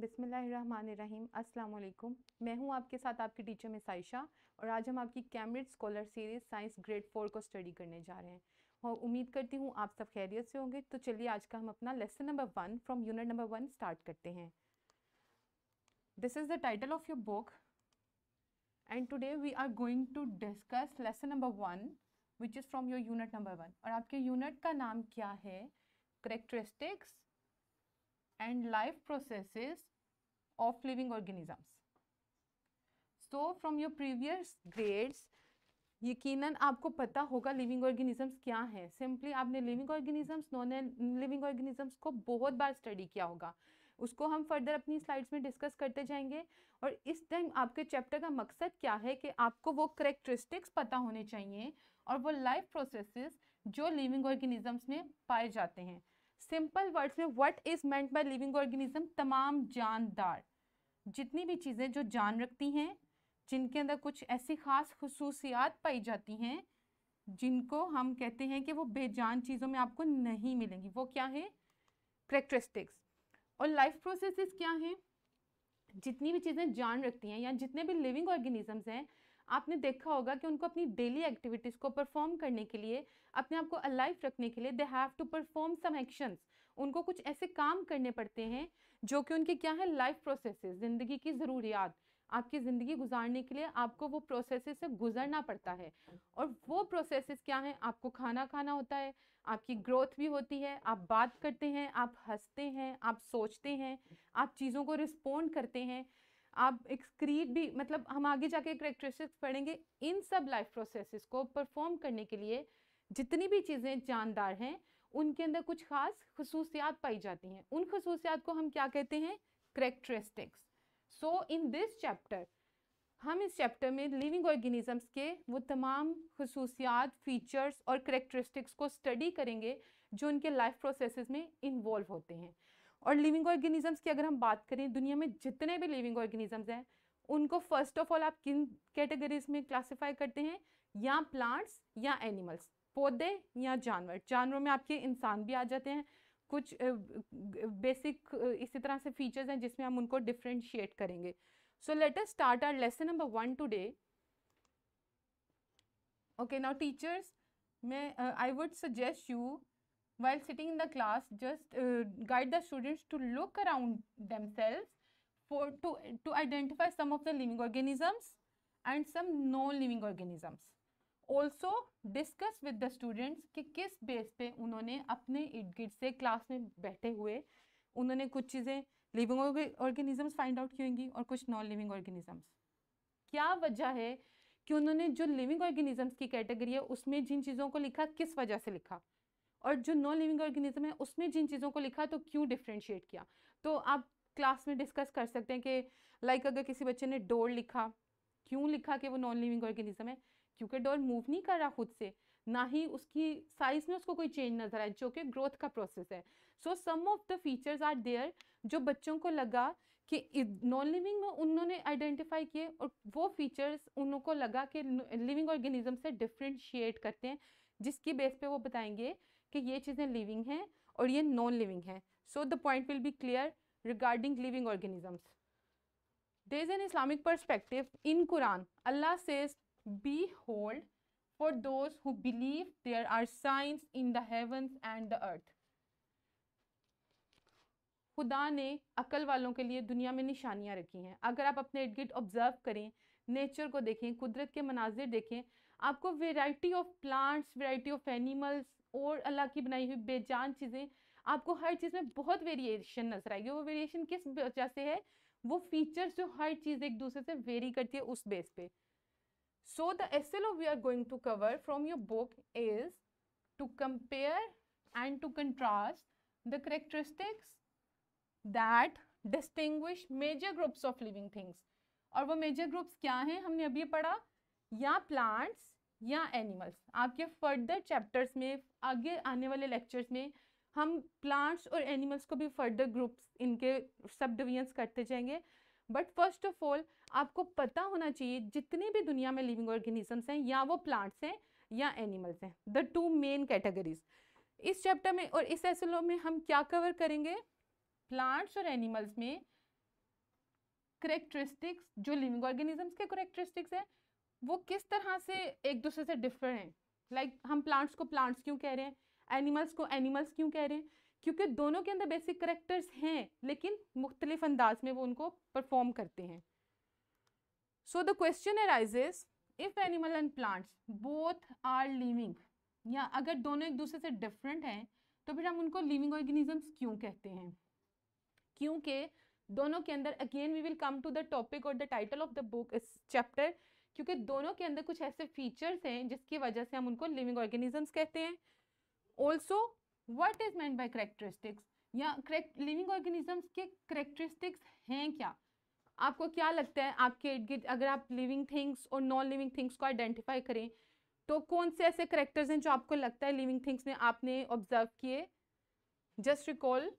बिसमीम् अस्सलाम मैं हूं आपके साथ आपकी टीचर मिस आयशा और आज हम आपकी Cambridge scholar series science grade four को स्टडी करने जा रहे हैं और उम्मीद करती हूं आप सब खैरियत से होंगे तो चलिए आज का हम अपना lesson number one from unit number one start करते हैं this is the title of your book and today we are going to discuss lesson number one which is from your unit number one और आपके unit का नाम क्या है characteristics and life processes of living organisms so from your previous grades यकीनन आपको पता होगा लिविंग ऑर्गेनिजम्स क्या हैं सिंपली आपने living organisms non living organisms को बहुत बार स्टडी किया होगा उसको हम फर्दर अपनी स्लाइड्स में डिस्कस करते जाएंगे और इस टाइम आपके चैप्टर का मकसद क्या है कि आपको वो करेक्टरिस्टिक्स पता होने चाहिए और वो लाइफ प्रोसेसेस जो लिविंग ऑर्गेनिजम्स में पाए जाते हैं सिंपल वर्ड्स में what is meant by living organism तमाम जानदार जितनी भी चीज़ें जो जान रखती हैं जिनके अंदर कुछ ऐसी ख़ास खसूसियात पाई जाती हैं जिनको हम कहते हैं कि वो बेजान चीज़ों में आपको नहीं मिलेंगी वो क्या है करेक्टरिस्टिक्स और लाइफ प्रोसेस क्या हैं जितनी भी चीज़ें जान रखती हैं या जितने भी लिविंग ऑर्गेनिजम्स हैं आपने देखा होगा कि उनको अपनी डेली एक्टिविटीज़ को परफॉर्म करने के लिए अपने आप को अलाइव रखने के लिए they have to perform some actions उनको कुछ ऐसे काम करने पड़ते हैं जो कि उनके क्या है लाइफ प्रोसेसेस ज़िंदगी की ज़रूरियात आपकी ज़िंदगी गुजारने के लिए आपको वो प्रोसेस से गुजरना पड़ता है और वो प्रोसेस क्या हैं आपको खाना खाना होता है आपकी ग्रोथ भी होती है आप बात करते हैं आप हंसते हैं आप सोचते हैं आप चीज़ों को रिस्पोंड करते हैं आप एक्सक्रीट भी मतलब हम आगे जाके करेक्टरिस्टिक्स पढ़ेंगे इन सब लाइफ प्रोसेसेस को परफॉर्म करने के लिए जितनी भी चीज़ें जानदार हैं उनके अंदर कुछ ख़ास खसूसियात पाई जाती हैं उन खसूसियात को हम क्या कहते हैं characteristics so in this chapter हम इस चैप्टर में लिविंग ऑर्गेनिजम्स के वो तमाम खसूसियात फीचर्स और करेक्टरिस्टिक्स को स्टडी करेंगे जो उनके लाइफ प्रोसेस में इन्वॉल्व होते हैं और लिविंग ऑर्गेनिजम्स की अगर हम बात करें दुनिया में जितने भी लिविंग ऑर्गेनिजम्स हैं उनको फर्स्ट ऑफ ऑल आप किन कैटेगरीज में क्लासीफाई करते हैं या प्लांट्स या एनिमल्स पौधे या जानवर जानवरों में आपके इंसान भी आ जाते हैं कुछ बेसिक इसी तरह से फीचर्स हैं जिसमें हम उनको डिफ्रेंशिएट करेंगे so let us start our lesson number one today okay now teachers मैं I would suggest you while sitting in the class just uh, guide the students to look around themselves for to to identify some of the living organisms and some non living organisms also discuss with the students कि किस base पे उन्होंने अपने इर्द गिर्द से class में बैठे हुए उन्होंने कुछ चीज़ें लिविंग ऑर्गेनिजम्स फाइंड आउट की होंगी और कुछ नॉन लिविंग ऑर्गेनिजम्स क्या वजह है कि उन्होंने जो लिविंग ऑर्गेनिजम्स की कैटेगरी है उसमें जिन चीज़ों को लिखा किस वजह से लिखा और जो नॉन लिविंग ऑर्गेनिज्म है उसमें जिन चीज़ों को लिखा तो क्यों डिफ्रेंशिएट किया तो आप क्लास में डिस्कस कर सकते हैं कि लाइक अगर किसी बच्चे ने डोर लिखा क्यों लिखा कि वो नॉन लिविंग ऑर्गेनिज्म है क्योंकि डोर मूव नहीं कर रहा खुद से ना ही उसकी साइज में उसको कोई चेंज नजर आए जो कि ग्रोथ का प्रोसेस है so some of the features are there जो बच्चों को लगा कि नॉन लिविंग में उन्होंने आइडेंटिफाई किए और वो फीचर्स उनको लगा कि लिविंग ऑर्गेनिज्म से डिफ्रेंशिएट करते हैं जिसकी बेस पे वो बताएंगे कि ये चीज़ें लिविंग हैं और ये नॉन लिविंग हैं so the point will be clear regarding living organisms there is an Islamic perspective in Quran Allah says behold for those who believe there are science in heavens and the earth खुदा ने अकल वालों के लिए दुनिया में निशानियाँ रखी हैं अगर आप अपने इर्द गिर्द ऑब्ज़र्व करें नेचर को देखें कुदरत के मनाजिर देखें आपको variety of plants variety of animals और अल्लाह की बनाई हुई बेजान चीज़ें आपको हर चीज़ में बहुत वेरिएशन नजर आएगी वो वेरिएशन किस वजह से है वो फीचर्स जो हर चीज़ एक दूसरे से वेरी करती है उस बेस पे so the of we are going to cover from your book is to compare and to contrast the characteristics that distinguish major groups of living things और वो मेजर ग्रुप्स क्या हैं हमने अभी पढ़ा या प्लांट्स या एनिमल्स आपके फर्दर चैप्टर्स में आगे आने वाले लेक्चर्स में हम प्लांट्स और एनिमल्स को भी फर्दर ग्रुप्स इनके सब डिविजन्स करते जाएंगे बट फर्स्ट ऑफ ऑल आपको पता होना चाहिए जितने भी दुनिया में लिविंग ऑर्गेनिजम्स हैं या वो प्लांट्स हैं या एनिमल्स हैं द टू मेन कैटेगरीज इस चैप्टर में और इस एसएलओ में हम क्या कवर करेंगे प्लांट्स और एनिमल्स में करेक्टरिस्टिक्स जो लिविंग ऑर्गेनिजम्स के करेक्टरिस्टिक्स हैं वो किस तरह से एक दूसरे से डिफर हैं लाइक like, हम प्लांट्स को प्लांट्स क्यों कह रहे हैं एनिमल्स को एनिमल्स क्यों कह रहे हैं क्योंकि दोनों के अंदर बेसिक करेक्टर्स हैं लेकिन मुख्तलिफ अंदाज में वो उनको परफॉर्म करते हैं so the question arises if animal and plants both are living या अगर दोनों एक दूसरे से डिफरेंट हैं तो फिर हम उनको लिविंग ऑर्गेनिजम्स क्यों कहते हैं क्योंकि दोनों के अंदर again we will come to the topic और the title of the book इस चैप्टर क्योंकि दोनों के अंदर कुछ ऐसे फीचर्स हैं जिसकी वजह से हम उनको लिविंग ऑर्गेनिजम्स कहते हैं also what is meant by characteristics या लिविंग ऑर्गेनिजम्स के करेक्टरिस्टिक्स हैं क्या आपको क्या लगता है आपके इर्द गिर्द अगर आप लिविंग थिंग्स और नॉन लिविंग थिंग्स को आइडेंटिफाई करें तो कौन से ऐसे करेक्टर्स हैं जो आपको लगता है लिविंग थिंग्स में आपने ऑब्जर्व किए जस्ट रिकॉल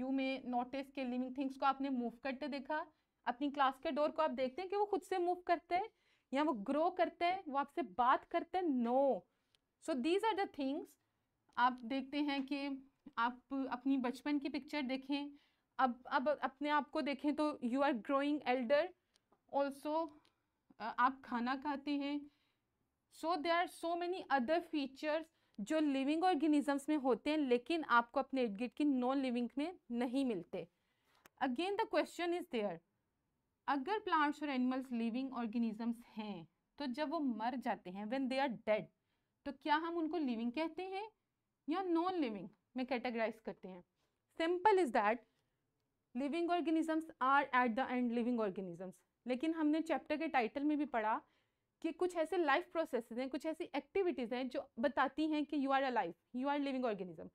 यू में नोटिस के लिविंग थिंग्स को आपने मूव करते देखा अपनी क्लास के डोर को आप देखते हैं कि वो खुद से मूव करते हैं या वो ग्रो करते हैं वो आपसे बात करते हैं no so these are the things आप देखते हैं कि आप अपनी बचपन की पिक्चर देखें अब अब अपने आप को देखें तो you are growing elder also आप खाना खाते हैं so they are so many other features जो लिविंग ऑर्गेनिजम्स में होते हैं लेकिन आपको अपने इर्द गिर्द की नॉन लिविंग में नहीं मिलते again the question is there अगर प्लांट्स और एनिमल्स लिविंग ऑर्गेनिजम्स हैं तो जब वो मर जाते हैं व्हेन दे आर डेड तो क्या हम उनको लिविंग कहते हैं या नॉन लिविंग में कैटेगराइज करते हैं simple is that living organisms are at the end living organisms लेकिन हमने चैप्टर के टाइटल में भी पढ़ा कि कुछ ऐसे लाइफ प्रोसेस हैं कुछ ऐसी एक्टिविटीज़ हैं जो बताती हैं कि you are a life you are living organism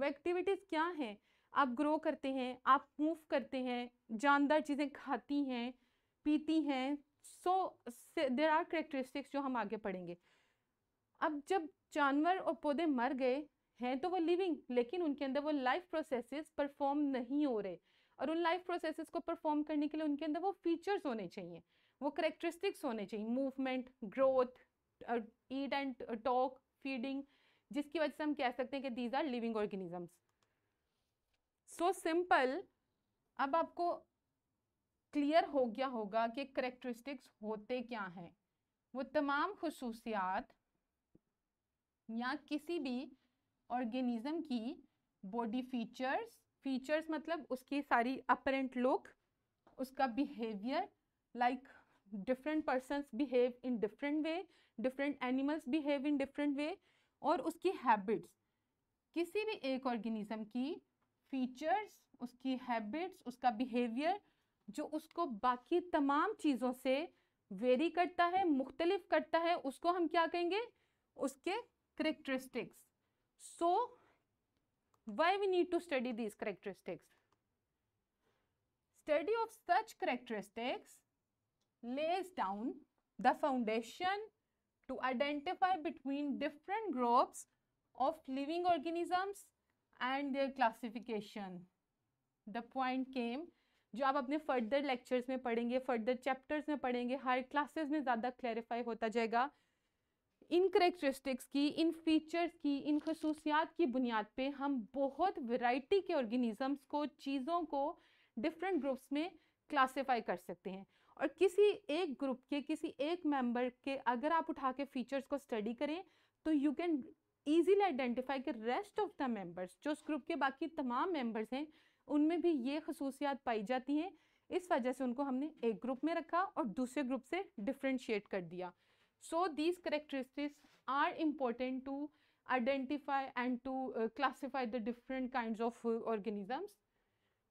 वो एक्टिविटीज़ क्या हैं आप ग्रो करते हैं आप मूव करते हैं जानदार चीज़ें खाती हैं पीती हैं सो देर आर करेक्टरिस्टिक्स जो हम आगे पढ़ेंगे अब जब जानवर और पौधे मर गए हैं तो वो लिविंग लेकिन उनके अंदर वो लाइफ प्रोसेसेस परफॉर्म नहीं हो रहे और उन लाइफ प्रोसेसेस को परफॉर्म करने के लिए उनके अंदर वो फीचर्स होने चाहिए वो करेक्टरिस्टिक्स होने चाहिए movement growth eat and talk feeding जिसकी वजह से हम कह सकते हैं कि these are living organisms so so, simple अब आपको क्लियर हो गया होगा कि करेक्टरिस्टिक्स होते क्या हैं वो तमाम खसूसियात या किसी भी ऑर्गेनिज्म की बॉडी फीचर्स फीचर्स मतलब उसकी सारी अपरेंट लुक उसका behaviour like different persons behave in different way different animals behave in different way और उसकी हैबिट्स किसी भी एक ऑर्गेनिज्म की फीचर्स उसकी हैबिट्स उसका बिहेवियर जो उसको बाकी तमाम चीज़ों से वेरी करता है मुख्तलिफ करता है उसको हम क्या कहेंगे उसके characteristics so why we need to study these characteristics study of such characteristics lays down the foundation to identify between different groups of living organisms and their classification the point came जो आप अपने further lectures में पढ़ेंगे further chapters में पढ़ेंगे हर classes में ज़्यादा clarify होता जाएगा इन करेक्टरिस्टिक्स की इन फीचर्स की इन खसूसियात की बुनियाद पे हम बहुत वैरायटी के ऑर्गेनिज़म्स को चीज़ों को डिफरेंट ग्रुप्स में क्लासिफाई कर सकते हैं और किसी एक ग्रुप के किसी एक मेंबर के अगर आप उठा के फीचर्स को स्टडी करें तो यू कैन ईजीली आइडेंटिफाई कि रेस्ट ऑफ द मेंबर्स जो उस ग्रुप के बाकी तमाम मेंबर्स हैं उनमें भी ये खसूसियात पाई जाती हैं इस वजह से उनको हमने एक ग्रुप में रखा और दूसरे ग्रुप से डिफ्रेंशिएट कर दिया so these characteristics are important to identify and to classify the different kind of organisms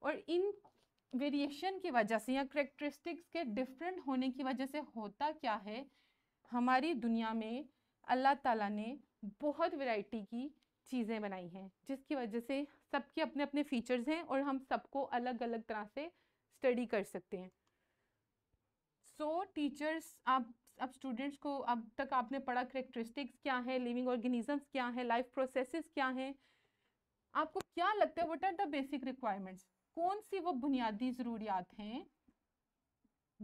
और इन वेरिएशन की वजह से या करेक्टरिस्टिक्स के डिफरेंट होने की वजह से होता क्या है हमारी दुनिया में अल्लाह ताला ने बहुत वैरायटी की चीज़ें बनाई हैं जिसकी वजह से सबके अपने अपने फीचर्स हैं और हम सबको अलग अलग तरह से स्टडी कर सकते हैं सो so, टीचर्स आप अब स्टूडेंट्स को अब तक आपने पढ़ा करेक्टरिस्टिक्स क्या है लिविंग ऑर्गेनिजम्स क्या है लाइफ प्रोसेसेस क्या हैं आपको क्या लगता है what are the basic requirements कौन सी वो बुनियादी ज़रूरियात हैं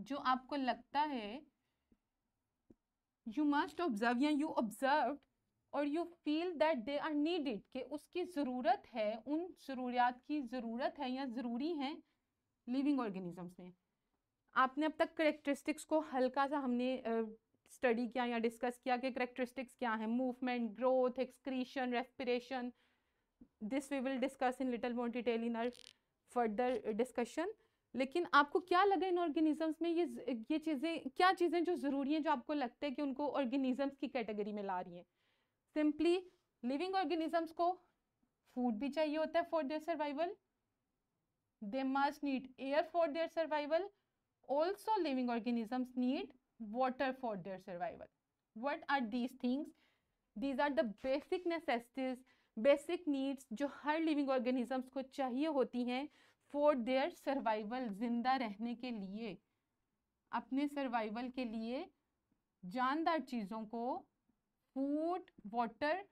जो आपको लगता है यू मस्ट ऑब्जर्व या यू ऑब्जर्व और you feel that they are needed कि उसकी ज़रूरत है उन ज़रूरियात की ज़रूरत है या ज़रूरी हैं लिविंग ऑर्गेनिजम्स में आपने अब तक करेक्टरिस्टिक्स को हल्का सा हमने स्टडी uh, किया या डिस्कस किया कि करेक्टरिस्टिक्स क्या हैं movement growth excretion respiration this we will discuss in little more detail in our further discussion लेकिन आपको क्या लगा इन ऑर्गेनिजम्स में ये ये चीज़ें क्या चीज़ें जो ज़रूरी हैं जो आपको लगता है कि उनको ऑर्गेनिजम्स की कैटेगरी में ला रही हैं सिंपली लिविंग ऑर्गेनिजम्स को फूड भी चाहिए होता है for their survival they must need air for their survival also living organisms need water for their survival what are these things these are the basic necessities basic needs जो हर living organisms को चाहिए होती हैं for their survival जिंदा रहने के लिए अपने सर्वाइवल के लिए जानदार चीज़ों को फूड वाटर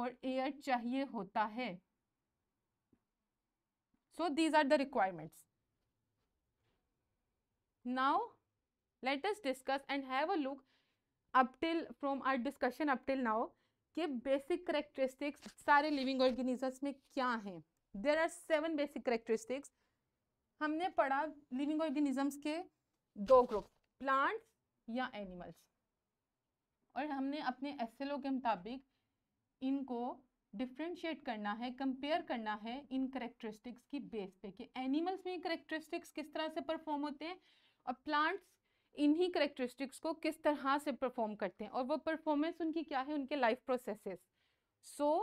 और एयर चाहिए होता है so these are the requirements now let us discuss and have a look up till from our discussion up till now कि बेसिक करेक्टरिस्टिक्स सारे लिविंग ऑर्गेनिजम्स में क्या हैं there are seven basic characteristics हमने पढ़ा लिविंग ऑर्गेनिजम्स के दो group plants या एनिमल्स और हमने अपने एस के मुताबिक इनको डिफ्रेंशिएट करना है कंपेयर करना है इन करेक्टरिस्टिक्स की बेस पे कि एनिमल्स में करेक्टरिस्टिक्स किस तरह से परफॉर्म होते हैं और प्लांट्स इन्हीं करेक्टरिस्टिक्स को किस तरह से परफॉर्म करते हैं और वो परफॉर्मेंस उनकी क्या है उनके life processes so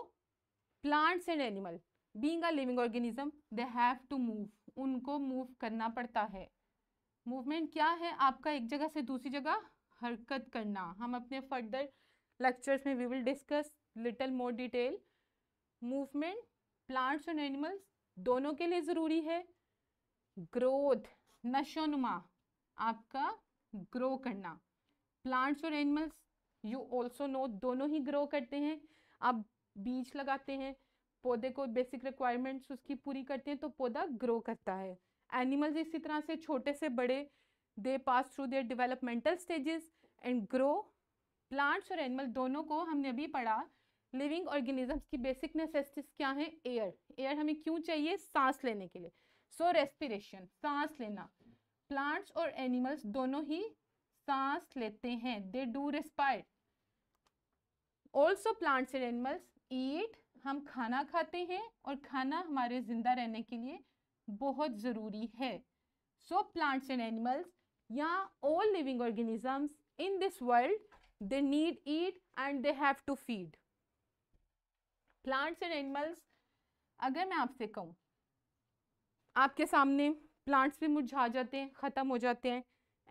plants and animal being a living organism they have to move उनको मूव करना पड़ता है मूवमेंट क्या है आपका एक जगह से दूसरी जगह हरकत करना हम अपने फर्दर लेक्चर्स में we will discuss little more detail movement plants and animals दोनों के लिए ज़रूरी है ग्रोथ नशोनुमा आपका ग्रो करना प्लांट्स और एनिमल्स यू ऑल्सो नो दोनों ही ग्रो करते हैं आप बीज लगाते हैं पौधे को बेसिक रिक्वायरमेंट्स उसकी पूरी करते हैं तो पौधा ग्रो करता है एनिमल्स इसी तरह से छोटे से बड़े they pass through their developmental stages and grow plants और एनिमल दोनों को हमने अभी पढ़ा लिविंग ऑर्गेनिजम्स की बेसिक नेसेसिटीज क्या है एयर एयर हमें क्यों चाहिए सांस लेने के लिए सो रेस्पिरेशन सांस लेना प्लांट्स और एनिमल्स दोनों ही सांस लेते हैं they do respire also plants and animals eat हम खाना खाते हैं और खाना हमारे ज़िंदा रहने के लिए बहुत ज़रूरी है सो प्लांट्स एंड एनिमल्स या all living organisms in this world they need eat and they have to feed plants and animals अगर मैं आपसे कहूँ आपके सामने प्लांट्स भी मुरझा जाते हैं ख़त्म हो जाते हैं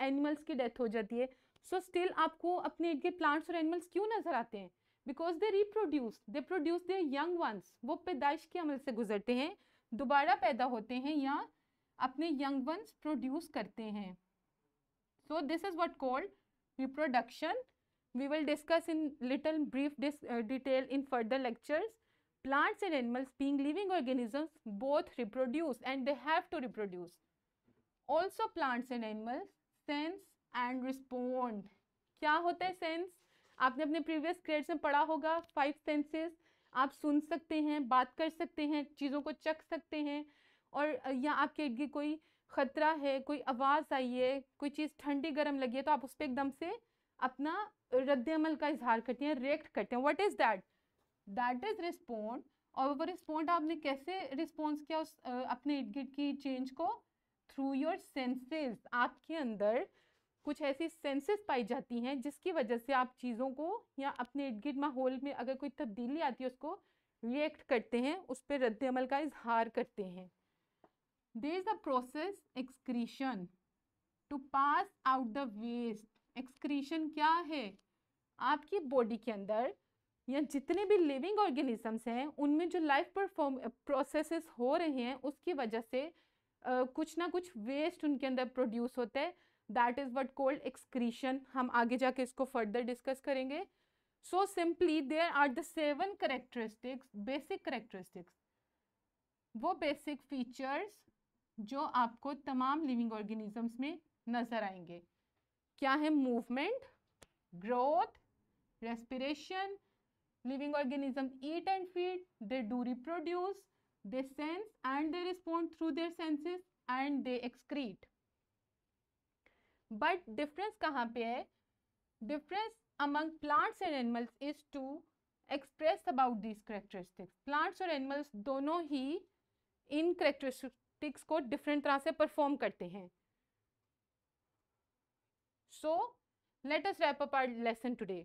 एनिमल्स की डेथ हो जाती है सो so स्टिल आपको अपने इर्द गिर्द प्लांट्स और एनिमल्स क्यों नज़र आते हैं because they reproduce they produce their young ones वो पैदाइश के अमल से गुजरते हैं दोबारा पैदा होते हैं या अपने यंग वंस प्रोड्यूस करते हैं so this is what called reproduction we will discuss in little brief this uh, detail in further lectures plants and animals being living organisms both reproduce and they have to reproduce also plants and animals sense and respond क्या होता है sense आपने अपने previous grades में पढ़ा होगा five senses आप सुन सकते हैं बात कर सकते हैं चीज़ों को चख सकते हैं और या आपके कोई ख़तरा है कोई आवाज़ आई है कोई चीज़ ठंडी गर्म लगी है तो आप उस पर एकदम से अपना रद्दमल का इजहार करते हैं रिएक्ट करते हैं what is that that is respond और वो रिस्पोंड आपने कैसे रिस्पॉन्स किया उस अपने इर्द गिर्द की चेंज को थ्रू योर सेंसेस आपके अंदर कुछ ऐसी सेंसेस पाई जाती हैं जिसकी वजह से आप चीज़ों को या अपने इर्द गिर्द माहौल में अगर कोई तब्दीली आती है उसको रिएक्ट करते हैं उस पर रद्दमल का इजहार करते हैं there is a process excretion to pass out the waste excretion क्या है आपकी बॉडी के अंदर या जितने भी लिविंग ऑर्गेनिजम्स हैं उनमें जो लाइफ परफॉर्म प्रोसेस हो रहे हैं उसकी वजह से uh, कुछ ना कुछ वेस्ट उनके अंदर प्रोड्यूस होता है that is what called excretion हम आगे जाके इसको फर्दर डिस्कस करेंगे so simply there are the seven characteristics basic characteristics वो बेसिक फीचर्स जो आपको तमाम लिविंग ऑर्गेनिजम्स में नजर आएंगे क्या है movement growth respiration living organism eat and feed they do reproduce they sense and they respond through their senses and they excrete but difference कहाँ पे है difference among plants and animals is to express about these characteristics plants और animals दोनों ही इन characteristics टिक्स को different तरह से परफॉर्म करते हैं so let us wrap up our lesson today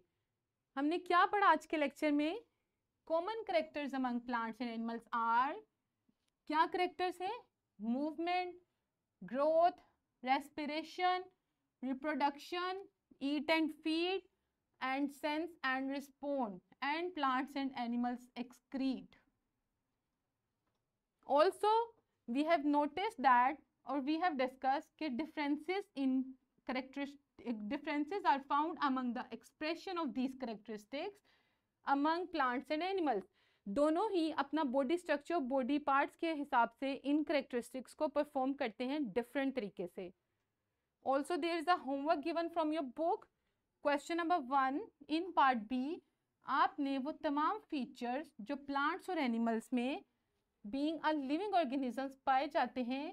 हमने क्या पढ़ा आज के लेक्चर में common characters among plants and animals are क्या करेक्टर्स है movement growth respiration reproduction eat and feed and sense and respond and plants and animals excrete also we have notice that और we have discuss के differences इन differences are found among the expression of these characteristics among plants and animals दोनों ही अपना body structure body parts के हिसाब से इन characteristics को परफॉर्म करते हैं डिफरेंट तरीके से also there is a homework given from your book question number one in part B आपने वो तमाम फीचर्स जो प्लांट्स और एनिमल्स में बींग आर लिविंग ऑर्गेनिजम्स पाए जाते हैं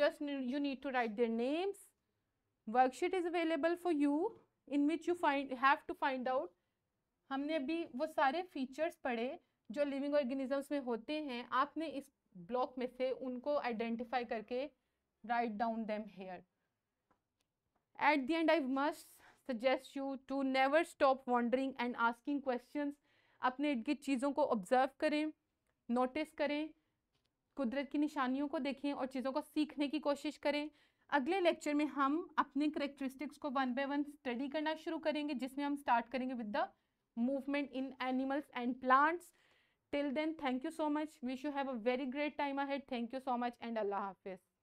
just you need to write their names worksheet is available for you in which you find have to find out हमने अभी वो सारे फीचर्स पढ़े जो लिविंग ऑर्गेनिजम्स में होते हैं आपने इस ब्लॉक में से उनको आइडेंटिफाई करके write down them here at the end I must suggest you to never stop wondering and asking question अपने इर्द गिर्द चीज़ों को ऑब्जर्व करें नोटिस करें कुदरत की निशानियों को देखें और चीज़ों को सीखने की कोशिश करें अगले लेक्चर में हम अपने करेक्टरिस्टिक्स को वन बाय वन स्टडी करना शुरू करेंगे जिसमें हम स्टार्ट करेंगे with the movement in animals and plants till then thank you so much wish you have a very great time ahead thank you so much and अल्लाह हाफिज़